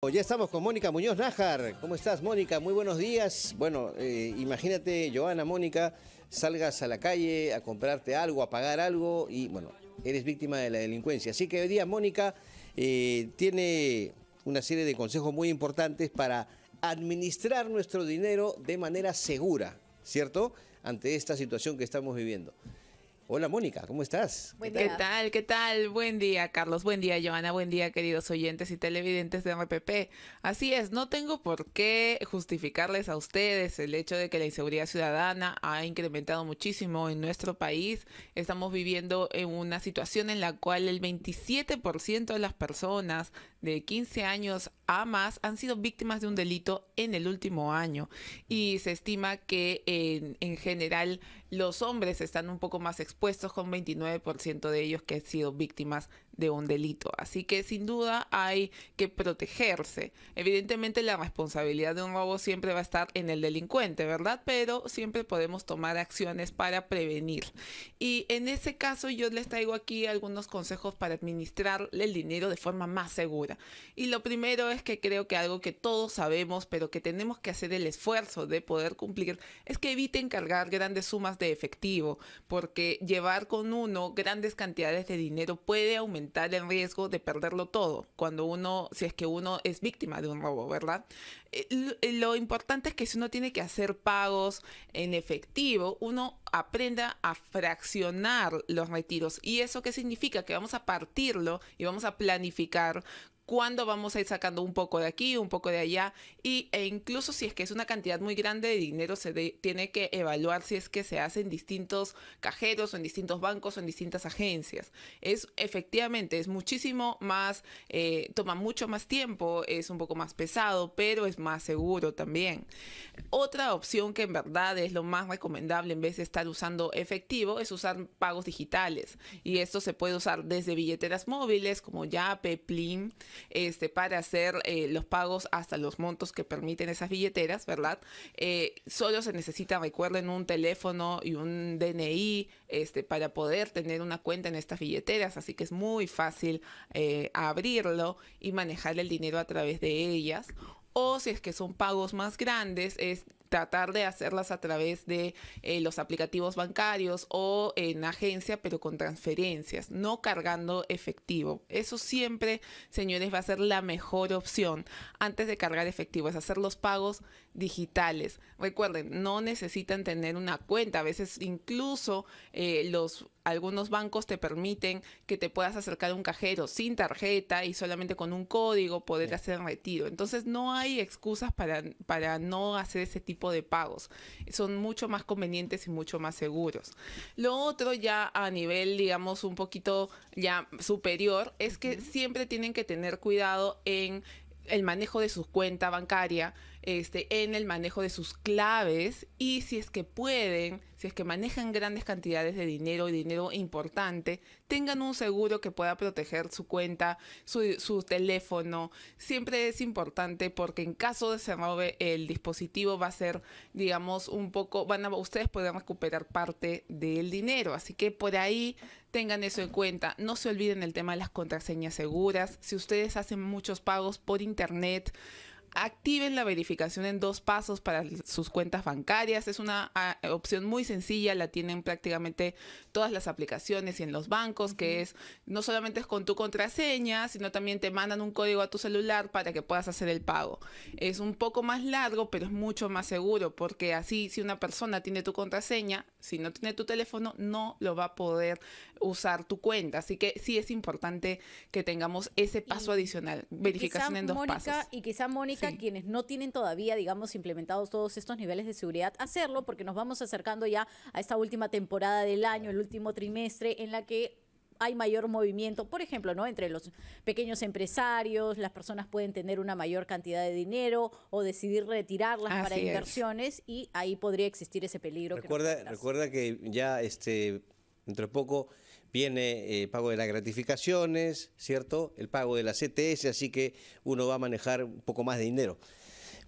Pues ya estamos con Mónica Muñoz Nájar. ¿Cómo estás, Mónica? Muy buenos días. Bueno, eh, imagínate, Joana, Mónica, salgas a la calle a comprarte algo, a pagar algo y, bueno, eres víctima de la delincuencia. Así que hoy día Mónica eh, tiene una serie de consejos muy importantes para administrar nuestro dinero de manera segura, ¿cierto? Ante esta situación que estamos viviendo. Hola Mónica, ¿cómo estás? ¿Qué tal? ¿Qué tal? Buen día, Carlos. Buen día, Joana. Buen día, queridos oyentes y televidentes de RPP. Así es, no tengo por qué justificarles a ustedes el hecho de que la inseguridad ciudadana ha incrementado muchísimo en nuestro país. Estamos viviendo en una situación en la cual el 27% de las personas de 15 años a más han sido víctimas de un delito en el último año y se estima que en, general los hombres están un poco más expuestos con 29% de ellos que han sido víctimas de un delito. Así que sin duda hay que protegerse. Evidentemente la responsabilidad de un robo siempre va a estar en el delincuente, ¿verdad? Pero siempre podemos tomar acciones para prevenir. Y en ese caso yo les traigo aquí algunos consejos para administrar el dinero de forma más segura. Y lo primero es que creo que algo que todos sabemos, pero que tenemos que hacer el esfuerzo de poder cumplir, es que eviten cargar grandes sumas de efectivo, porque llevar con uno grandes cantidades de dinero puede aumentar en riesgo de perderlo todo cuando uno, si es que uno es víctima de un robo, ¿verdad? Eh, eh, lo importante es que si uno tiene que hacer pagos en efectivo, uno aprenda a fraccionar los retiros. ¿Y eso qué significa? Que vamos a partirlo y vamos a planificar cuándo vamos a ir sacando un poco de aquí, un poco de allá, y, e incluso si es que es una cantidad muy grande de dinero, se tiene que evaluar si es que se hace en distintos cajeros o en distintos bancos o en distintas agencias. Es efectivamente, es muchísimo más, eh, toma mucho más tiempo, es un poco más pesado, pero es más seguro también. Otra opción que en verdad es lo más recomendable en vez de estar usando efectivo es usar pagos digitales, y esto se puede usar desde billeteras móviles como Yape, Plim, este, para hacer eh, los pagos hasta los montos que permiten esas billeteras, ¿verdad? Eh, solo se necesita, recuerden, un teléfono y un DNI este, para poder tener una cuenta en estas billeteras, así que es muy fácil eh, abrirlo y manejar el dinero a través de ellas o si es que son pagos más grandes, es tratar de hacerlas a través de eh, los aplicativos bancarios o en agencia, pero con transferencias, no cargando efectivo. Eso siempre, señores, va a ser la mejor opción antes de cargar efectivo, es hacer los pagos digitales. Recuerden, no necesitan tener una cuenta, a veces incluso eh, los algunos bancos te permiten que te puedas acercar a un cajero sin tarjeta y solamente con un código poder hacer retiro. Entonces no hay excusas para, no hacer ese tipo de pagos. Son mucho más convenientes y mucho más seguros. Lo otro ya a nivel, digamos, un poquito ya superior es que siempre tienen que tener cuidado en el manejo de su cuenta bancaria este, en el manejo de sus claves y si es que pueden, si es que manejan grandes cantidades de dinero y dinero importante, tengan un seguro que pueda proteger su cuenta, su, teléfono. Siempre es importante porque en caso de se robe el dispositivo va a ser, digamos, un poco, van a, ustedes pueden recuperar parte del dinero. Así que por ahí tengan eso en cuenta. No se olviden el tema de las contraseñas seguras. Si ustedes hacen muchos pagos por internet, activen la verificación en dos pasos para sus cuentas bancarias. Es una ah, opción muy sencilla, la tienen prácticamente todas las aplicaciones y en los bancos, que es no solamente es con tu contraseña, sino también te mandan un código a tu celular para que puedas hacer el pago. Es un poco más largo, pero es mucho más seguro, porque así si una persona tiene tu contraseña, si no tiene tu teléfono, no lo va a poder usar tu cuenta. Así que sí es importante que tengamos ese paso adicional, verificación en dos pasos. Y quizá Mónica quienes no tienen todavía, digamos, implementados todos estos niveles de seguridad, hacerlo, porque nos vamos acercando ya a esta última temporada del año, el último trimestre, en la que hay mayor movimiento, por ejemplo, ¿no? Entre los pequeños empresarios, las personas pueden tener una mayor cantidad de dinero o decidir retirarlas para inversiones y ahí podría existir ese peligro. Recuerda que, recuerda que ya este, dentro de poco viene el eh, pago de las gratificaciones, ¿cierto? El pago de la CTS, así que uno va a manejar un poco más de dinero.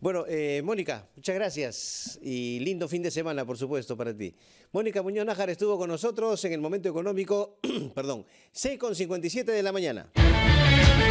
Bueno, eh, Mónica, muchas gracias y lindo fin de semana, por supuesto, para ti. Mónica Muñoz Nájar estuvo con nosotros en el momento económico, perdón, 6.57 de la mañana.